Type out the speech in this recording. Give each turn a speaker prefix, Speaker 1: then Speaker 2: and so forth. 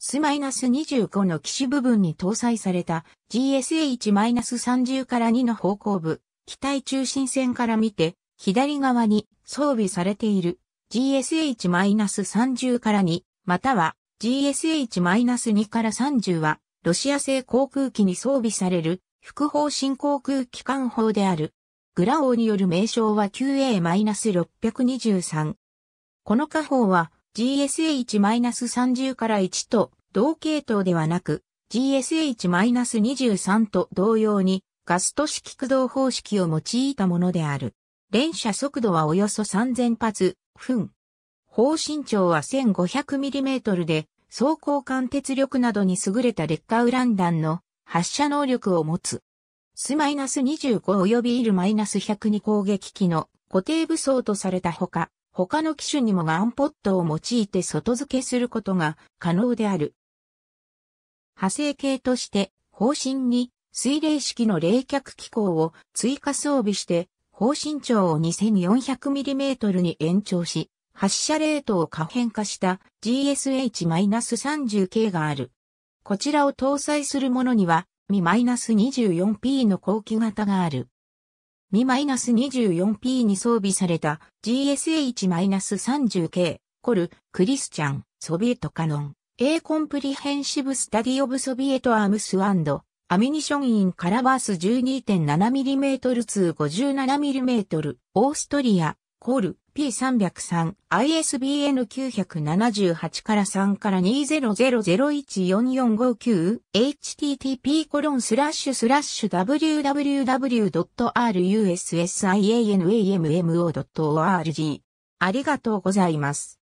Speaker 1: S-25 の機種部分に搭載された GSH-30
Speaker 2: から2の方向部、機体中心線から見て、左側に装備されている GSH-30 から2、または GSH-2 から30は、ロシア製航空機に装備される、副方新航空機関砲である。グラオーによる名称は QA-623。この火砲は、GSH-30 から1と同系統ではなく、GSH-23 と同様にガスト式駆動方式を用いたものである。連射速度はおよそ3000発、分。方身長は 1500mm で、装甲間、鉄力などに優れた劣化ウラン弾の発射能力を持つ。ス2 5及び i l 1 0 0に攻撃機の固定武装とされたほか、他の機種にもガンポットを用いて外付けすることが可能である。派生系として方針に水冷式の冷却機構を追加装備して方針長を 2400mm に延長し発射レートを可変化した GSH-30K がある。こちらを搭載するものには、Mi-24P の後期型がある。2-24P に装備された GSH-30K コル・クリスチャン・ソビエト・カノン A コンプリヘンシブ・スタディ・オブ・ソビエト・アームス・アンド・アミニション・イン・カラバース 12.7mm 通 57mm オーストリアコール P303 ISBN 978から3から20001445 http コロンスラッシュスラッシュ www.russianammO.org
Speaker 1: ありがとうございます。